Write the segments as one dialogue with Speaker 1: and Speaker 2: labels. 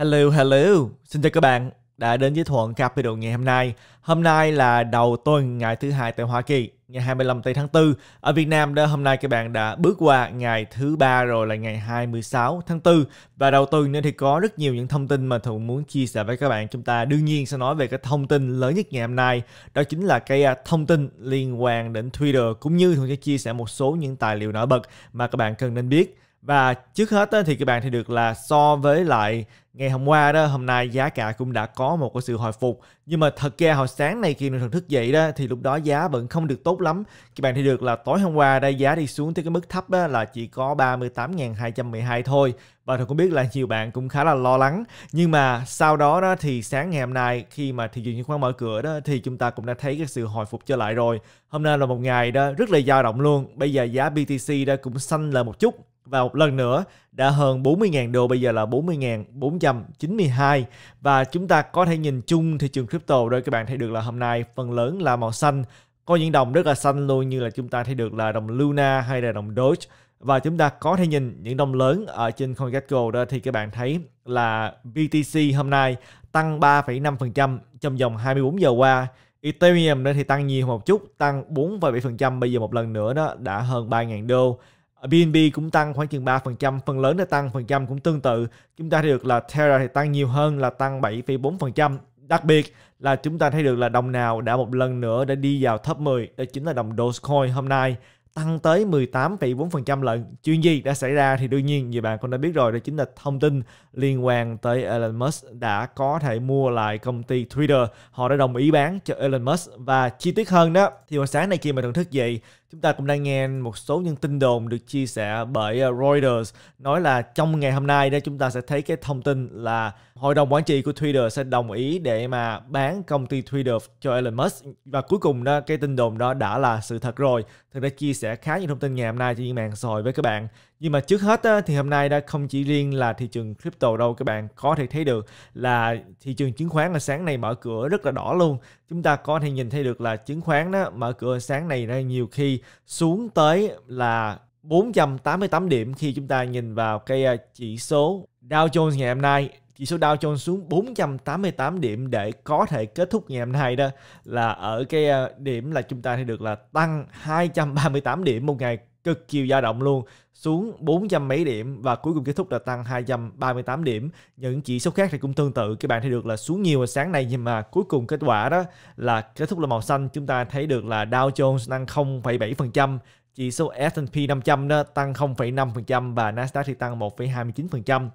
Speaker 1: Hello, hello. Xin chào các bạn đã đến với Thuận Capital ngày hôm nay. Hôm nay là đầu tuần ngày thứ hai tại Hoa Kỳ, ngày 25 tây tháng 4. Ở Việt Nam đó hôm nay các bạn đã bước qua ngày thứ ba rồi là ngày 26 tháng 4 và đầu tuần nên thì có rất nhiều những thông tin mà Thuận muốn chia sẻ với các bạn. Chúng ta đương nhiên sẽ nói về cái thông tin lớn nhất ngày hôm nay, đó chính là cái à, thông tin liên quan đến Twitter cũng như Thuận sẽ chia sẻ một số những tài liệu nổi bật mà các bạn cần nên biết. Và trước hết thì các bạn thấy được là so với lại ngày hôm qua đó, hôm nay giá cả cũng đã có một cái sự hồi phục. Nhưng mà thật ra hồi sáng này khi mình thức dậy đó thì lúc đó giá vẫn không được tốt lắm. Các bạn thấy được là tối hôm qua đây giá đi xuống tới cái mức thấp đó là chỉ có 38.212 thôi. Và tôi cũng biết là nhiều bạn cũng khá là lo lắng. Nhưng mà sau đó đó thì sáng ngày hôm nay khi mà thị trường chứng khoán mở cửa đó thì chúng ta cũng đã thấy cái sự hồi phục trở lại rồi. Hôm nay là một ngày đó rất là dao động luôn. Bây giờ giá BTC đó cũng xanh lên một chút và một lần nữa đã hơn 40.000 đô, bây giờ là 40.492 và chúng ta có thể nhìn chung thị trường crypto đây các bạn thấy được là hôm nay phần lớn là màu xanh, có những đồng rất là xanh luôn như là chúng ta thấy được là đồng Luna hay là đồng Doge và chúng ta có thể nhìn những đồng lớn ở trên CoinGecko đó thì các bạn thấy là BTC hôm nay tăng 3,5% trong vòng 24 giờ qua Ethereum đó thì tăng nhiều một chút, tăng 4,7% bây giờ một lần nữa đó đã hơn 3.000 đô BNB cũng tăng khoảng chừng 3%, phần lớn đã tăng phần trăm cũng tương tự. Chúng ta thấy được là Terra thì tăng nhiều hơn là tăng 7,4%. Đặc biệt là chúng ta thấy được là đồng nào đã một lần nữa đã đi vào top 10, đó chính là đồng Dogecoin hôm nay tăng tới 18,4% lận. Chuyện gì đã xảy ra thì đương nhiên như bạn cũng đã biết rồi đó chính là thông tin liên quan tới Elon Musk đã có thể mua lại công ty Twitter. Họ đã đồng ý bán cho Elon Musk và chi tiết hơn đó thì vào sáng nay khi mà thưởng thức dậy Chúng ta cũng đang nghe một số những tin đồn được chia sẻ bởi ờ, Reuters nói là trong ngày hôm nay đó chúng ta sẽ thấy cái thông tin là hội đồng quản trị của Twitter sẽ đồng ý để mà bán công ty Twitter cho Elon Musk và cuối cùng đó cái tin đồn đó đã là sự thật rồi. Thực đã chia sẻ khá nhiều thông tin ngày hôm nay trên những mạng xã hội với các bạn. Nhưng mà trước hết á, thì hôm nay đã không chỉ riêng là thị trường crypto đâu các bạn có thể thấy được là thị trường chứng khoán là sáng nay mở cửa rất là đỏ luôn. Chúng ta có thể nhìn thấy được là chứng khoán đó mở cửa sáng nay ra nhiều khi xuống tới là 488 điểm khi chúng ta nhìn vào cái à, chỉ số Dow Jones ngày hôm nay chỉ số Dow Jones xuống 488 điểm để có thể kết thúc ngày hôm nay đó là ở cái à, điểm là chúng ta thấy được là tăng 238 điểm một ngày cực kỳ dao động luôn xuống 400 mấy điểm và cuối cùng kết thúc là tăng 238 điểm. Những chỉ số khác thì cũng tương tự, các bạn thấy được là xuống nhiều sáng nay nhưng mà cuối cùng kết quả đó là kết thúc là màu xanh. Chúng ta thấy được là Dow Jones tăng 0,7%, chỉ số S&P 500 đó tăng 0,5% và Nasdaq thì tăng 1,29%.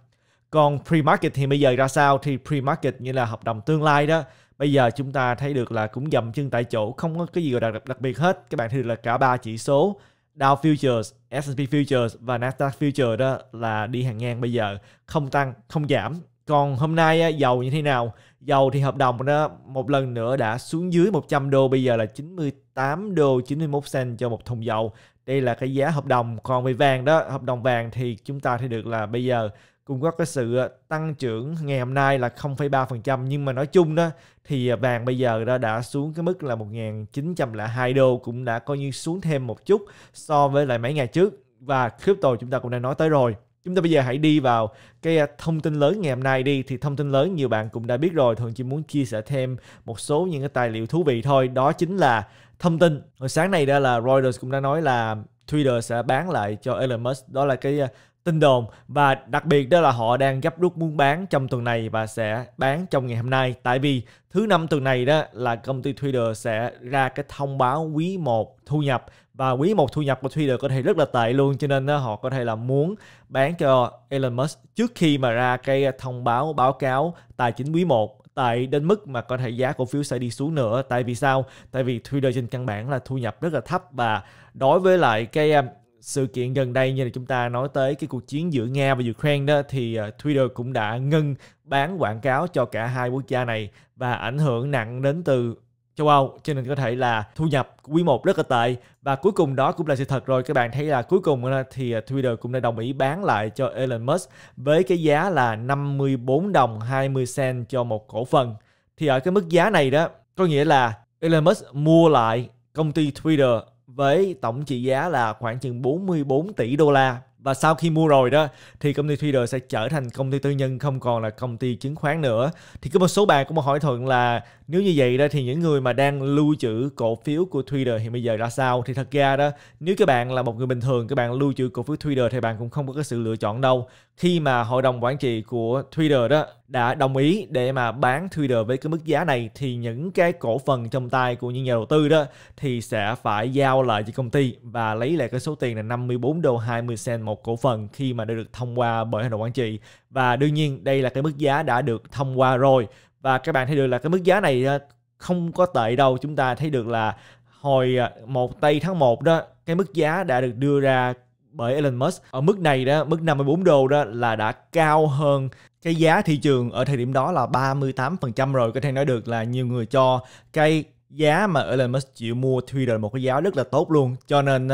Speaker 1: Còn pre-market thì bây giờ ra sao thì pre-market như là hợp đồng tương lai đó bây giờ chúng ta thấy được là cũng dầm chân tại chỗ không có cái gì đặc, đặc biệt hết các bạn thấy được là cả ba chỉ số Dow Futures, S&P Futures và Nasdaq Futures đó là đi hàng ngang bây giờ, không tăng, không giảm. Còn hôm nay dầu như thế nào? Dầu thì hợp đồng đó một lần nữa đã xuống dưới 100 đô, bây giờ là 98 đô 91 cent cho một thùng dầu. Đây là cái giá hợp đồng. Còn về vàng đó, hợp đồng vàng thì chúng ta thấy được là bây giờ cũng có cái sự à, tăng trưởng ngày hôm nay là 0,3% nhưng mà nói chung đó thì à, vàng bây giờ đã, đã xuống cái mức là 1.902 đô cũng đã coi như xuống thêm một chút so với lại mấy ngày trước và crypto chúng ta cũng đã nói tới rồi chúng ta bây giờ hãy đi vào cái à, thông tin lớn ngày hôm nay đi thì thông tin lớn nhiều bạn cũng đã biết rồi thường chỉ muốn chia sẻ thêm một số những cái tài liệu thú vị thôi đó chính là thông tin hồi sáng này đó là Reuters cũng đã nói là Twitter sẽ bán lại cho Elon Musk đó là cái tin đồn và đặc biệt đó là họ đang gấp rút muốn bán trong tuần này và sẽ bán trong ngày hôm nay tại vì thứ năm tuần này đó là công ty Twitter sẽ ra cái thông báo quý 1 thu nhập và quý 1 thu nhập của Twitter có thể rất là tệ luôn cho nên đó, họ có thể là muốn bán cho Elon Musk trước khi mà ra cái thông báo báo cáo tài chính quý 1 tại đến mức mà có thể giá cổ phiếu sẽ đi xuống nữa tại vì sao tại vì Twitter trên căn bản là thu nhập rất là thấp và đối với lại cái um, sự kiện gần đây như là chúng ta nói tới cái cuộc chiến giữa Nga và Ukraine đó thì ờ, Twitter cũng đã ngưng bán quảng cáo cho cả hai quốc gia này và ảnh hưởng nặng đến từ châu Âu cho nên có thể là thu nhập quý một rất là tệ và cuối cùng đó cũng là sự thật rồi các bạn thấy là cuối cùng thì ờ, Twitter cũng đã đồng ý bán lại cho Elon Musk với cái giá là 54 đồng 20 cent cho một cổ phần thì ở cái mức giá này đó có nghĩa là Elon Musk mua lại công ty Twitter với tổng trị giá là khoảng chừng 44 tỷ đô la và sau khi mua rồi đó thì công ty Twitter sẽ trở thành công ty tư nhân không còn là công ty chứng khoán nữa thì có một số bạn cũng hỏi thuận là nếu như vậy đó thì những người mà đang lưu trữ cổ phiếu của Twitter thì bây giờ ra sao thì thật ra đó nếu các bạn là một người bình thường các bạn lưu trữ cổ phiếu Twitter thì bạn cũng không có cái sự lựa chọn đâu khi mà hội đồng quản trị của Twitter đó đã đồng ý để mà bán Twitter với cái mức giá này thì những cái cổ phần trong tay của những nhà đầu tư đó thì sẽ phải giao lại cho công ty và lấy lại cái số tiền là 54 đô 20 cent một cổ phần khi mà đã được thông qua bởi hội đồng quản trị và đương nhiên đây là cái mức giá đã được thông qua rồi và các bạn thấy được là cái mức giá này ờ, không có tệ đâu chúng ta thấy được là hồi ờ, một tây tháng 1 đó cái mức giá đã được đưa ra bởi Elon Musk ở mức này đó, mức 54 đô đó là đã cao hơn cái giá thị trường ở thời điểm đó là 38% rồi có thể nói được là nhiều người cho cái giá mà Elon Musk chịu mua Twitter một cái giá rất là tốt luôn cho nên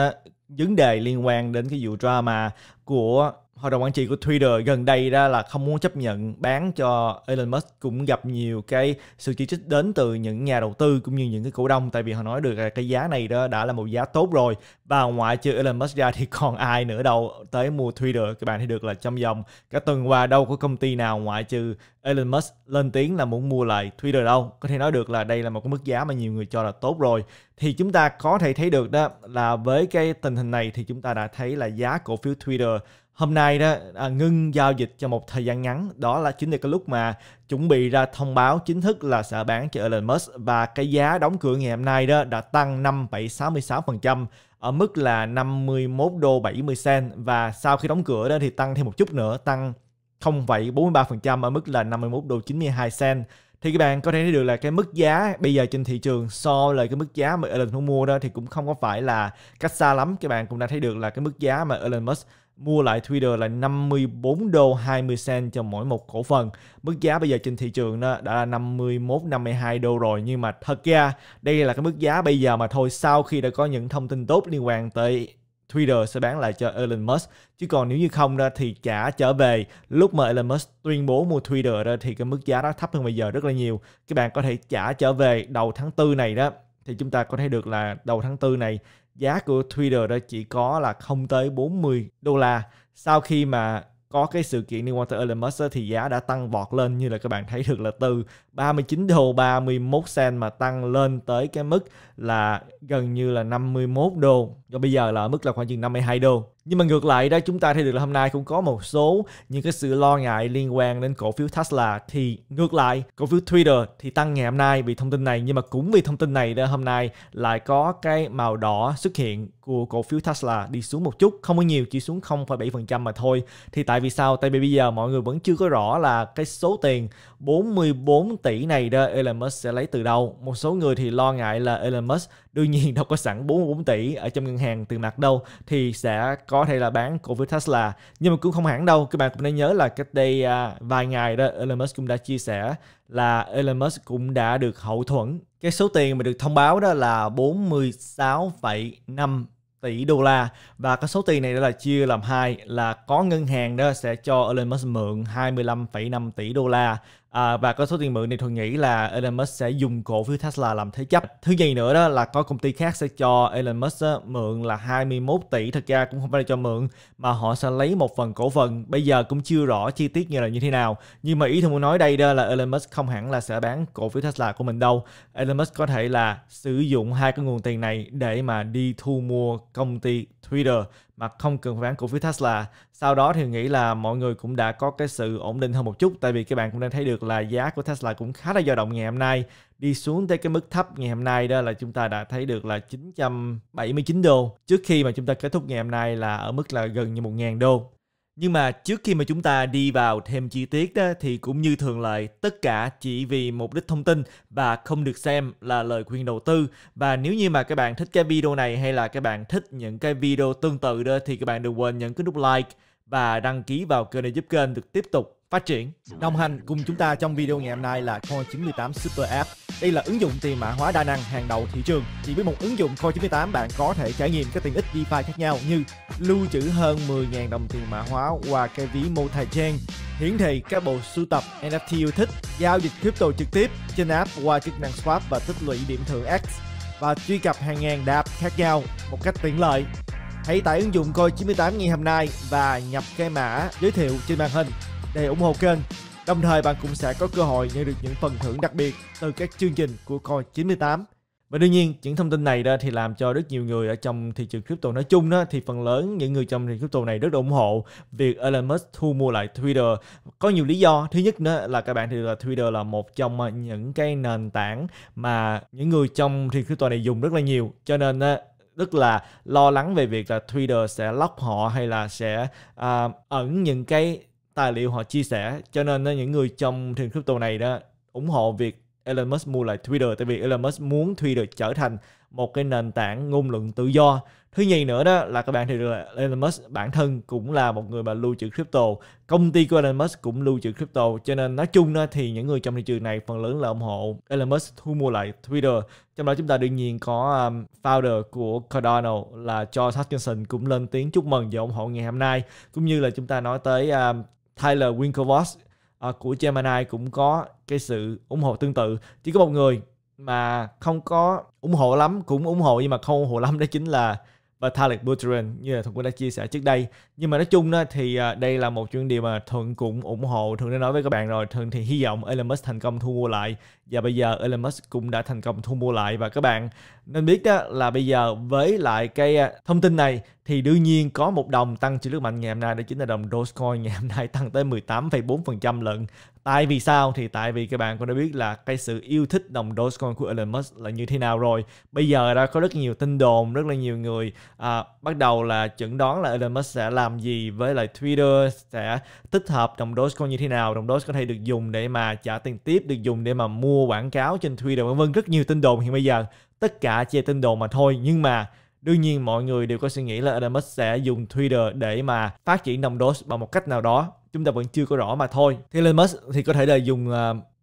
Speaker 1: vấn đề liên quan đến cái vụ drama của hội đồng quản trị của Twitter gần đây ra là không muốn chấp nhận bán cho Elon Musk cũng gặp nhiều cái sự chỉ trích đến từ những nhà đầu tư cũng như những cái cổ đông tại vì họ nói được là cái giá này đó đã là một giá tốt rồi và ngoại trừ Elon Musk ra thì còn ai nữa đâu tới mua Twitter các bạn thấy được là trong vòng cả tuần qua đâu có công ty nào ngoại trừ Elon Musk lên tiếng là muốn mua lại Twitter đâu có thể nói được là đây là một cái mức giá mà nhiều người cho là tốt rồi thì chúng ta có thể thấy được đó là với cái tình hình này thì chúng ta đã thấy là giá cổ phiếu Twitter hôm nay đó à, ngưng giao dịch cho một thời gian ngắn đó là chính là cái lúc mà chuẩn bị ra thông báo chính thức là sẽ bán cho Elon Musk và cái giá đóng cửa ngày hôm nay đó đã tăng 5,66% ở mức là 51 đô 70 cent và sau khi đóng cửa đó thì tăng thêm một chút nữa tăng 0,43% ở mức là 51 đô 92 cent thì các bạn có thể thấy được là cái mức giá bây giờ trên thị trường so với cái mức giá mà Elon Musk mua đó thì cũng không có phải là cách xa lắm các bạn cũng đã thấy được là cái mức giá mà Elon Musk mua lại Twitter là 54 đô 20 cent cho mỗi một cổ phần. Mức giá bây giờ trên thị trường đó đã là 51 52 đô rồi nhưng mà thật ra đây là cái mức giá bây giờ mà thôi sau khi đã có những thông tin tốt liên quan tới Twitter sẽ bán lại cho Elon Musk chứ còn nếu như không đó thì trả trở về lúc mà Elon Musk tuyên bố mua Twitter đó thì cái mức giá đó thấp hơn bây giờ rất là nhiều các bạn có thể trả trở về đầu tháng tư này đó thì chúng ta có thể được là đầu tháng tư này giá của Twitter đó chỉ có là không tới 40 đô la sau khi mà có cái sự kiện liên quan tới Elon Musk thì giá đã tăng vọt lên như là các bạn thấy được là từ 39 đô 31 cent mà tăng lên tới cái mức là gần như là 51 đô và bây giờ là ở mức là khoảng chừng 52 đô nhưng mà ngược lại đó chúng ta thấy được là hôm nay cũng có một số những cái sự lo ngại liên quan đến cổ phiếu Tesla thì ngược lại cổ phiếu Twitter thì tăng ngày hôm nay vì thông tin này nhưng mà cũng vì thông tin này đó hôm nay lại có cái màu đỏ xuất hiện của cổ phiếu Tesla đi xuống một chút, không có nhiều, chỉ xuống 0,7% mà thôi. Thì tại vì sao? Tại vì bây giờ mọi người vẫn chưa có rõ là cái số tiền 44 tỷ này đó Elon Musk sẽ lấy từ đâu. Một số người thì lo ngại là Elon Musk đương nhiên đâu có sẵn 44 tỷ ở trong ngân hàng tiền mặt đâu thì sẽ có thể là bán cổ phiếu Tesla. Nhưng mà cũng không hẳn đâu, các bạn cũng nên nhớ là cách đây à, vài ngày đó Elon Musk cũng đã chia sẻ là Elon Musk cũng đã được hậu thuẫn. Cái số tiền mà được thông báo đó là 46,5 tỷ đô la và cái số tiền này đó là chia làm hai là có ngân hàng đó sẽ cho Elon Musk mượn 25,5 tỷ đô la À, và có số tiền mượn này thuận nghĩ là Elon Musk sẽ dùng cổ phiếu Tesla làm thế chấp. Thứ gì nữa đó là có công ty khác sẽ cho Elon Musk mượn là 21 tỷ. Thật ra cũng không phải là cho mượn mà họ sẽ lấy một phần cổ phần. Bây giờ cũng chưa rõ chi tiết như là như thế nào. Nhưng mà ý tôi muốn nói đây đó là Elon Musk không hẳn là sẽ bán cổ phiếu Tesla của mình đâu. Elon Musk có thể là sử dụng hai cái nguồn tiền này để mà đi thu mua công ty Twitter mà không cần phải bán cổ phiếu Tesla. Sau đó thì nghĩ là mọi người cũng đã có cái sự ổn định hơn một chút tại vì các bạn cũng đang thấy được là giá của Tesla cũng khá là dao động ngày hôm nay đi xuống tới cái mức thấp ngày hôm nay đó là chúng ta đã thấy được là 979 đô trước khi mà chúng ta kết thúc ngày hôm nay là ở mức là gần như 1.000 đô nhưng mà trước khi mà chúng ta đi vào thêm chi tiết đó, thì cũng như thường lệ, tất cả chỉ vì mục đích thông tin và không được xem là lời khuyên đầu tư. Và nếu như mà các bạn thích cái video này hay là các bạn thích những cái video tương tự đó thì các bạn đừng quên nhấn cái nút like và đăng ký vào kênh để giúp kênh được tiếp tục phát triển. Đồng hành cùng chúng ta trong video ngày hôm nay là Coin 98 Super App đây là ứng dụng tiền mã hóa đa năng hàng đầu thị trường. Chỉ với một ứng dụng Coin 98 bạn có thể trải nghiệm các tiện ích DeFi khác nhau như lưu trữ hơn 10.000 đồng tiền mã hóa qua cái ví MotaChain, hiển thị các bộ sưu tập NFT yêu thích, giao dịch crypto trực tiếp trên app qua chức năng swap và tích lũy điểm thưởng X và truy cập hàng ngàn đạp khác nhau một cách tiện lợi. Hãy tải ứng dụng Coin 98 ngay hôm nay và nhập cái mã giới thiệu trên màn hình để ủng hộ kênh. Đồng thời bạn cũng sẽ có cơ hội nhận được những phần thưởng đặc biệt từ các chương trình của Coin 98. Và đương nhiên, những thông tin này đó thì làm cho rất nhiều người ở trong thị trường crypto nói chung đó thì phần lớn những người trong thị trường crypto này rất ủng hộ việc Elon Musk thu mua lại Twitter. Có nhiều lý do. Thứ nhất đó là các bạn thì là Twitter là một trong những cái nền tảng mà những người trong thị trường crypto này dùng rất là nhiều. Cho nên đó, rất là lo lắng về việc là Twitter sẽ lock họ hay là sẽ uh, ẩn những cái tài liệu họ chia sẻ cho nên những người trong thị trường crypto này đó ủng hộ việc Elon Musk mua lại Twitter tại vì Elon Musk muốn Twitter trở thành một cái nền tảng ngôn luận tự do thứ nhì nữa đó là các bạn thì được là Elon Musk bản thân cũng là một người mà lưu trữ crypto công ty của Elon Musk cũng lưu trữ crypto cho nên nói chung đó thì những người trong thị trường này phần lớn là ủng hộ Elon Musk thu mua lại Twitter trong đó chúng ta đương nhiên có um, founder của Cardano là George Hutchinson cũng lên tiếng chúc mừng và ủng hộ ngày hôm nay cũng như là chúng ta nói tới um, Tyler Winklevoss uh, của Gemini cũng có cái sự ủng hộ tương tự chỉ có một người mà không có ủng hộ lắm cũng ủng hộ nhưng mà không ủng hộ lắm đó chính là và Thalik Buterin như là Thuận cũng đã chia sẻ trước đây. Nhưng mà nói chung đó, thì à, đây là một chuyện điều mà Thuận cũng ủng hộ. Thuận đã nói với các bạn rồi, Thuận thì hy vọng Elon Musk thành công thu mua lại. Và bây giờ Elon Musk cũng đã thành công thu mua lại. Và các bạn nên biết đó là bây giờ với lại cái à, thông tin này thì đương nhiên có một đồng tăng chiến lược mạnh ngày hôm nay đó chính là đồng Dogecoin ngày hôm nay tăng tới 18,4% lận Tại vì sao? Thì tại vì các bạn cũng đã biết là cái sự yêu thích đồng Dogecoin của Elon Musk là như thế nào rồi. Bây giờ đã có rất nhiều tin đồn, rất là nhiều người à, bắt đầu là chẩn đoán là Elon Musk sẽ làm gì với lại Twitter, sẽ tích hợp đồng Dogecoin như thế nào, đồng Doge có thể được dùng để mà trả tiền tiếp, được dùng để mà mua quảng cáo trên Twitter vân vân. Rất nhiều tin đồn hiện bây giờ, tất cả chỉ tin đồn mà thôi. Nhưng mà đương nhiên mọi người đều có suy nghĩ là Elon Musk sẽ dùng Twitter để mà phát triển đồng Doge bằng một cách nào đó chúng ta vẫn chưa có rõ mà thôi. Thì Elon Musk thì có thể là dùng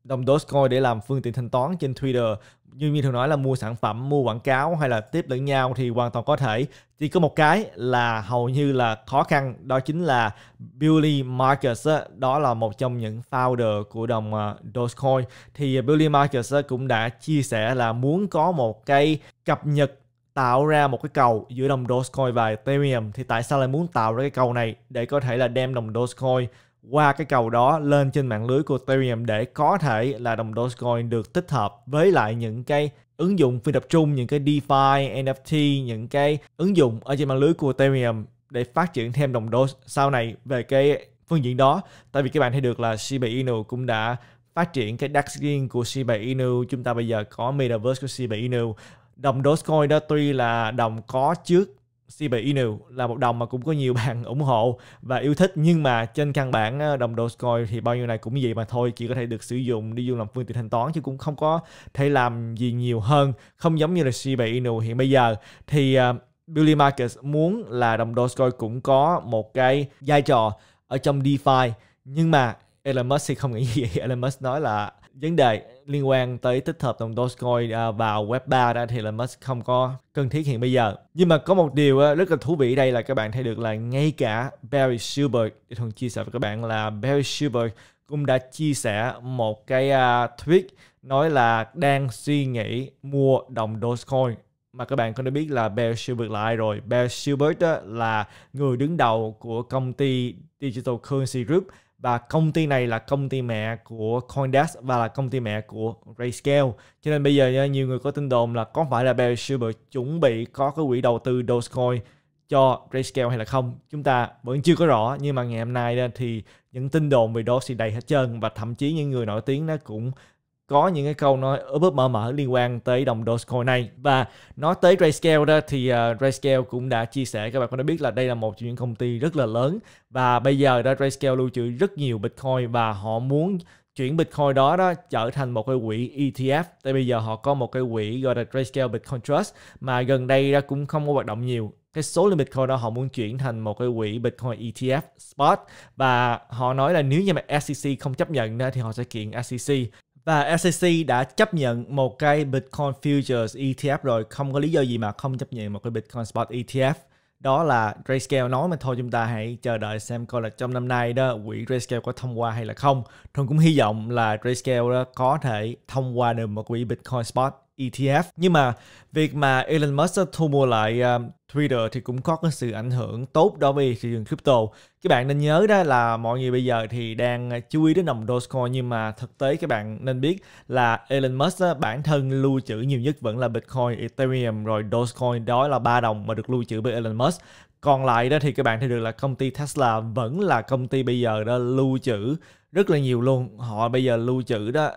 Speaker 1: đồng à, Dogecoin để làm phương tiện thanh toán trên Twitter như như thường nói là mua sản phẩm, mua quảng cáo hay là tiếp lẫn nhau thì hoàn toàn có thể. Chỉ có một cái là hầu như là khó khăn đó chính là Billy Marcus đó là một trong những founder của đồng à, Dogecoin thì Billy Marcus cũng đã chia sẻ là muốn có một cái cập nhật tạo ra một cái cầu giữa đồng Dogecoin và Ethereum thì tại sao lại muốn tạo ra cái cầu này để có thể là đem đồng Dogecoin qua cái cầu đó lên trên mạng lưới của Ethereum để có thể là đồng Dogecoin được tích hợp với lại những cái ứng dụng phi tập trung, những cái DeFi, NFT, những cái ứng dụng ở trên mạng lưới của Ethereum để phát triển thêm đồng Doge sau này về cái phương diện đó. Tại vì các bạn thấy được là Shiba Inu cũng đã phát triển cái DAX riêng của Shiba Inu. Chúng ta bây giờ có Metaverse của Shiba Inu đồng Dogecoin đó tuy là đồng có trước CB Inu là một đồng mà cũng có nhiều bạn ủng hộ và yêu thích nhưng mà trên căn bản ờ, đồng Dogecoin thì bao nhiêu này cũng vậy mà thôi chỉ có thể được sử dụng đi dùng làm phương tiện thanh toán chứ cũng không có thể làm gì nhiều hơn không giống như là CB Inu hiện bây giờ thì uh, Billy Marcus muốn là đồng Dogecoin cũng có một cái vai trò ở trong DeFi nhưng mà Elon Musk thì không nghĩ gì Elon Musk nói là vấn đề liên quan tới tích hợp đồng Dogecoin à, vào web 3 đó thì là Musk không có cần thiết hiện bây giờ. Nhưng mà có một điều à, rất là thú vị đây là các bạn thấy được là ngay cả Barry Silbert thường chia sẻ với các bạn là Barry Silbert cũng đã chia sẻ một cái à, tweet nói là đang suy nghĩ mua đồng Dogecoin mà các bạn cũng đã biết là Bear Silbert là ai rồi. Bear Silbert là người đứng đầu của công ty Digital Currency Group và công ty này là công ty mẹ của CoinDesk và là công ty mẹ của Grayscale. Cho nên bây giờ nhiều người có tin đồn là có phải là Barry Silver chuẩn bị có cái quỹ đầu tư Dogecoin cho Grayscale hay là không chúng ta vẫn chưa có rõ nhưng mà ngày hôm nay thì những tin đồn về Doge thì đầy hết trơn và thậm chí những người nổi tiếng nó cũng có những cái câu nói ở bước mở mở liên quan tới đồng Dogecoin này và nói tới Grayscale đó thì uh, Grayscale cũng đã chia sẻ các bạn có đã biết là đây là một trong những công ty rất là lớn và bây giờ đó Grayscale lưu trữ rất nhiều Bitcoin và họ muốn chuyển Bitcoin đó đó trở thành một cái quỹ ETF. Tại bây giờ họ có một cái quỹ gọi là Grayscale Bitcoin Trust mà gần đây ra cũng không có hoạt động nhiều. Cái số lượng Bitcoin đó họ muốn chuyển thành một cái quỹ Bitcoin ETF Spot và họ nói là nếu như mà SEC không chấp nhận đó thì họ sẽ kiện SEC. Và SEC đã chấp nhận một cái Bitcoin Futures ETF rồi, không có lý do gì mà không chấp nhận một cái Bitcoin Spot ETF. Đó là Grayscale nói mà thôi chúng ta hãy chờ đợi xem coi là trong năm nay đó quỹ Grayscale có thông qua hay là không. Thuần cũng hy vọng là Grayscale đó có thể thông qua được một quỹ Bitcoin Spot ETF. Nhưng mà việc mà Elon Musk thu mua lại um, Twitter thì cũng có cái sự ảnh hưởng tốt đối với thị trường crypto. Các bạn nên nhớ đó là mọi người bây giờ thì đang chú ý đến đồng Dogecoin nhưng mà thực tế các bạn nên biết là Elon Musk à, bản thân lưu trữ nhiều nhất vẫn là Bitcoin, Ethereum rồi Dogecoin đó là ba đồng mà được lưu trữ bởi Elon Musk còn lại đó thì các bạn thấy được là công ty Tesla vẫn là công ty bây giờ đó lưu trữ rất là nhiều luôn họ bây giờ lưu trữ đó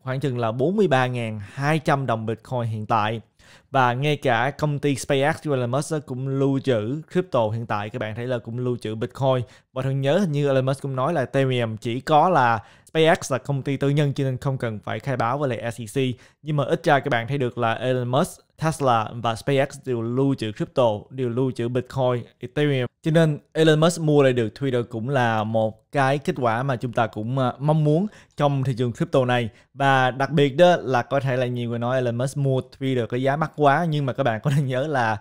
Speaker 1: khoảng chừng là 43.200 đồng Bitcoin hiện tại và ngay cả công ty SpaceX của Elon Musk cũng lưu trữ crypto hiện tại các bạn thấy là cũng lưu trữ Bitcoin và thường nhớ hình như Elon Musk cũng nói là Ethereum chỉ có là SpaceX là công ty tư nhân cho nên không cần phải khai báo với lại SEC. Nhưng mà ít ra các bạn thấy được là Elon Musk, Tesla và SpaceX đều lưu trữ crypto, đều lưu trữ Bitcoin, Ethereum. Cho nên Elon Musk mua lại được Twitter cũng là một cái kết quả mà chúng ta cũng ờ, mong muốn trong thị trường crypto này. Và đặc biệt đó là có thể là nhiều người nói Elon Musk mua Twitter có giá mắc quá nhưng mà các bạn có nên nhớ là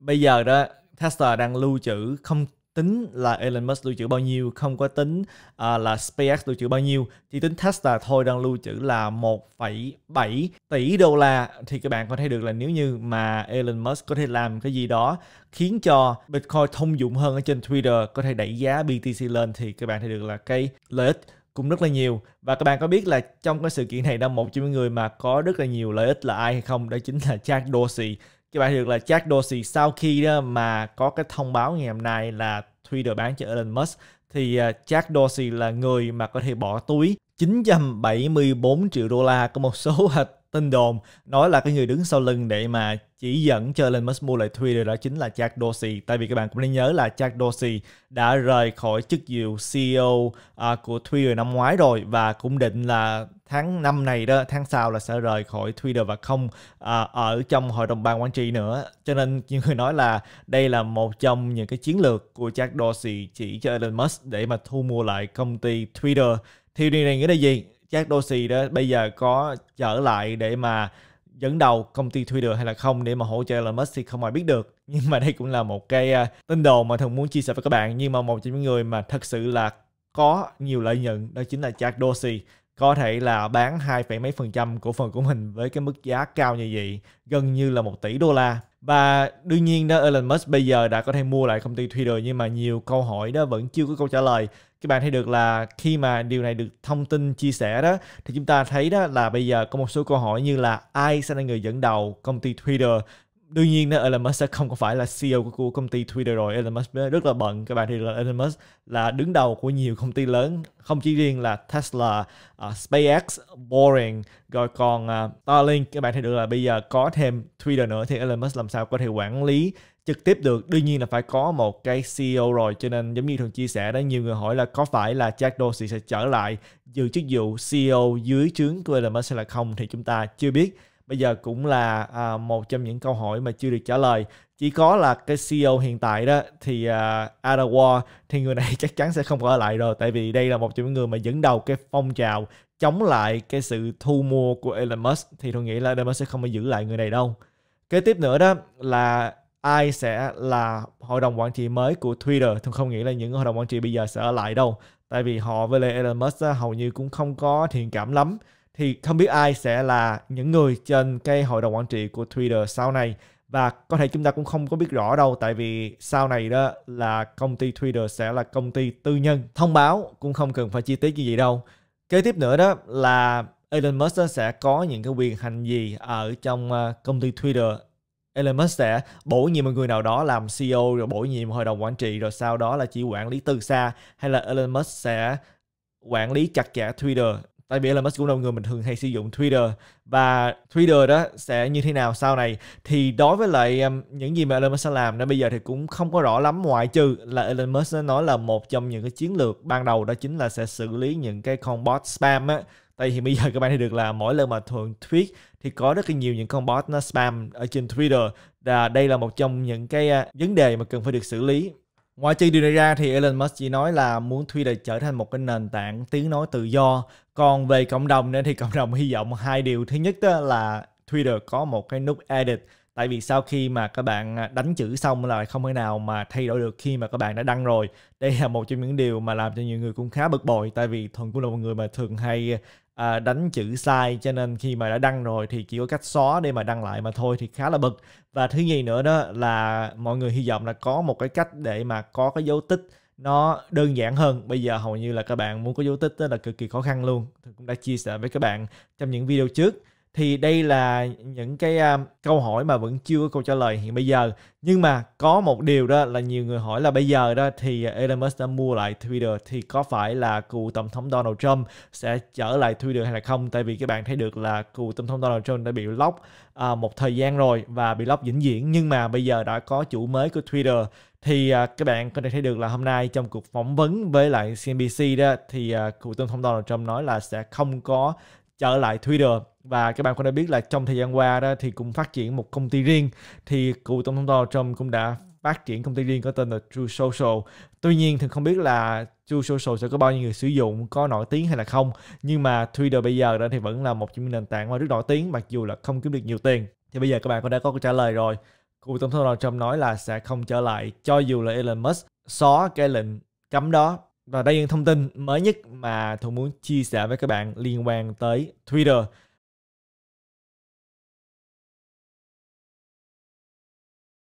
Speaker 1: bây giờ đó Tesla đang lưu trữ không tính là Elon Musk lưu trữ bao nhiêu, không có tính à, là SpaceX lưu trữ bao nhiêu, chỉ tính Tesla thôi đang lưu trữ là 1,7 tỷ đô la thì các bạn có thể được là nếu như mà Elon Musk có thể làm cái gì đó khiến cho Bitcoin thông dụng hơn ở trên Twitter có thể đẩy giá BTC lên thì các bạn thấy được là cái lợi ích cũng rất là nhiều và các bạn có biết là trong cái sự kiện này đâu một trong những người mà có rất là nhiều lợi ích là ai hay không đó chính là Jack Dorsey các bạn được là Jack Dorsey sau khi đó mà có cái thông báo ngày hôm nay là Twitter bán cho Elon Musk thì à, Jack Dorsey là người mà có thể bỏ túi 974 triệu đô la của một số tin đồn nói là cái người đứng sau lưng để mà chỉ dẫn cho Elon Musk mua lại Twitter đó chính là Jack Dorsey. Tại vì các bạn cũng nên nhớ là Jack Dorsey đã rời khỏi chức vụ CEO à, của Twitter năm ngoái rồi và cũng định là tháng năm này đó, tháng sau là sẽ rời khỏi Twitter và không à, ở trong hội đồng ban quản trị nữa. Cho nên nhiều người nói là đây là một trong những cái chiến lược của Jack Dorsey chỉ cho Elon Musk để mà thu mua lại công ty Twitter. Thì điều này nghĩa là gì? Jack Dorsey đó bây giờ có trở lại để mà dẫn đầu công ty Twitter hay là không để mà hỗ trợ Elon Musk thì không ai biết được. Nhưng mà đây cũng là một cái à, tin đồn mà thường muốn chia sẻ với các bạn. Nhưng mà một trong những người mà thật sự là có nhiều lợi nhuận đó chính là Jack Dorsey có thể là bán 2, mấy phần trăm cổ phần của mình với cái mức giá cao như vậy, gần như là 1 tỷ đô la. Và đương nhiên đó Elon Musk bây giờ đã có thể mua lại công ty Twitter nhưng mà nhiều câu hỏi đó vẫn chưa có câu trả lời các bạn thấy được là khi mà điều này được thông tin chia sẻ đó thì chúng ta thấy đó là bây giờ có một số câu hỏi như là ai sẽ là người dẫn đầu công ty Twitter đương nhiên là Elon Musk sẽ không phải là CEO của công ty Twitter rồi Elon Musk rất là bận các bạn thì là Elon Musk là đứng đầu của nhiều công ty lớn không chỉ riêng là Tesla, uh, SpaceX, Boring rồi còn uh, Starlink các bạn thấy được là bây giờ có thêm Twitter nữa thì Elon Musk làm sao có thể quản lý trực tiếp được đương nhiên là phải có một cái CEO rồi cho nên giống như thường chia sẻ đó nhiều người hỏi là có phải là Jack Dorsey sẽ trở lại giữ chức vụ CEO dưới trướng của Elon Musk hay là không thì chúng ta chưa biết bây giờ cũng là à, một trong những câu hỏi mà chưa được trả lời chỉ có là cái CEO hiện tại đó thì à, Adawa thì người này chắc chắn sẽ không có ở lại rồi tại vì đây là một trong những người mà dẫn đầu cái phong trào chống lại cái sự thu mua của Elon Musk thì tôi nghĩ là Elon Musk sẽ không có giữ lại người này đâu kế tiếp nữa đó là ai sẽ là hội đồng quản trị mới của Twitter tôi không nghĩ là những hội đồng quản trị bây giờ sẽ ở lại đâu tại vì họ với lại Elon Musk đó, hầu như cũng không có thiện cảm lắm thì không biết ai sẽ là những người trên cái hội đồng quản trị của Twitter sau này và có thể chúng ta cũng không có biết rõ đâu tại vì sau này đó là công ty Twitter sẽ là công ty tư nhân thông báo cũng không cần phải chi tiết như vậy đâu kế tiếp nữa đó là Elon Musk sẽ có những cái quyền hành gì ở trong ờ, công ty Twitter Elon Musk sẽ bổ nhiệm một người nào đó làm CEO rồi bổ nhiệm hội đồng quản trị rồi sau đó là chỉ quản lý từ xa hay là Elon Musk sẽ quản lý chặt chẽ Twitter Tại vì Elon Musk cũng là người mình thường hay sử dụng Twitter và Twitter đó sẽ như thế nào sau này thì đối với lại um, những gì mà Elon Musk sẽ làm nó bây giờ thì cũng không có rõ lắm ngoại trừ là Elon Musk nói là một trong những cái chiến lược ban đầu đó chính là sẽ xử lý những cái con bot spam á tại vì bây giờ các bạn thấy được là mỗi lần mà thường tweet thì có rất là nhiều những con bot nó spam ở trên Twitter và đây là một trong những cái à, vấn đề mà cần phải được xử lý Ngoài trừ điều này ra thì Elon Musk chỉ nói là muốn Twitter trở thành một cái nền tảng tiếng nói tự do. Còn về cộng đồng nữa thì cộng đồng hy vọng hai điều. Thứ nhất là Twitter có một cái nút edit tại vì sau khi mà các bạn à, đánh chữ xong là không thể nào mà thay đổi được khi mà các bạn đã đăng rồi đây là một trong những điều mà làm cho nhiều người cũng khá bực bội tại vì thuần cũng là một người mà thường hay à, đánh chữ sai cho nên khi mà đã đăng rồi thì chỉ có cách xóa để mà đăng lại mà thôi thì khá là bực và thứ nhì nữa đó là mọi người hy vọng là có một cái cách để mà có cái dấu tích nó đơn giản hơn bây giờ hầu như là các bạn muốn có dấu tích đó là cực kỳ khó khăn luôn Tôi cũng đã chia sẻ với các bạn trong những video trước thì đây là những cái um, câu hỏi mà vẫn chưa có câu trả lời hiện bây giờ nhưng mà có một điều đó là nhiều người hỏi là bây giờ đó thì Elon Musk đã mua lại Twitter thì có phải là cựu tổng thống Donald Trump sẽ trở lại Twitter hay là không tại vì các bạn thấy được là cựu tổng thống Donald Trump đã bị block uh, một thời gian rồi và bị block vĩnh viễn nhưng mà bây giờ đã có chủ mới của Twitter thì uh, các bạn có thể thấy được là hôm nay trong cuộc phỏng vấn với lại CNBC đó thì uh, cựu tổng thống Donald Trump nói là sẽ không có trở lại Twitter và các bạn cũng đã biết là trong thời gian qua đó thì cũng phát triển một công ty riêng thì cựu tổng thống Donald Trump cũng đã phát triển công ty riêng có tên là True Social. Tuy nhiên thì không biết là True Social sẽ có bao nhiêu người sử dụng, có nổi tiếng hay là không. Nhưng mà Twitter bây giờ đó thì vẫn là một trong những nền tảng mà rất nổi tiếng mặc dù là không kiếm được nhiều tiền. Thì bây giờ các bạn cũng đã có câu trả lời rồi. Cựu tổng thống Donald Trump nói là sẽ không trở lại cho dù là Elon Musk xóa cái lệnh cấm đó. Và đây là thông tin mới nhất mà tôi muốn chia sẻ với các bạn liên quan tới Twitter.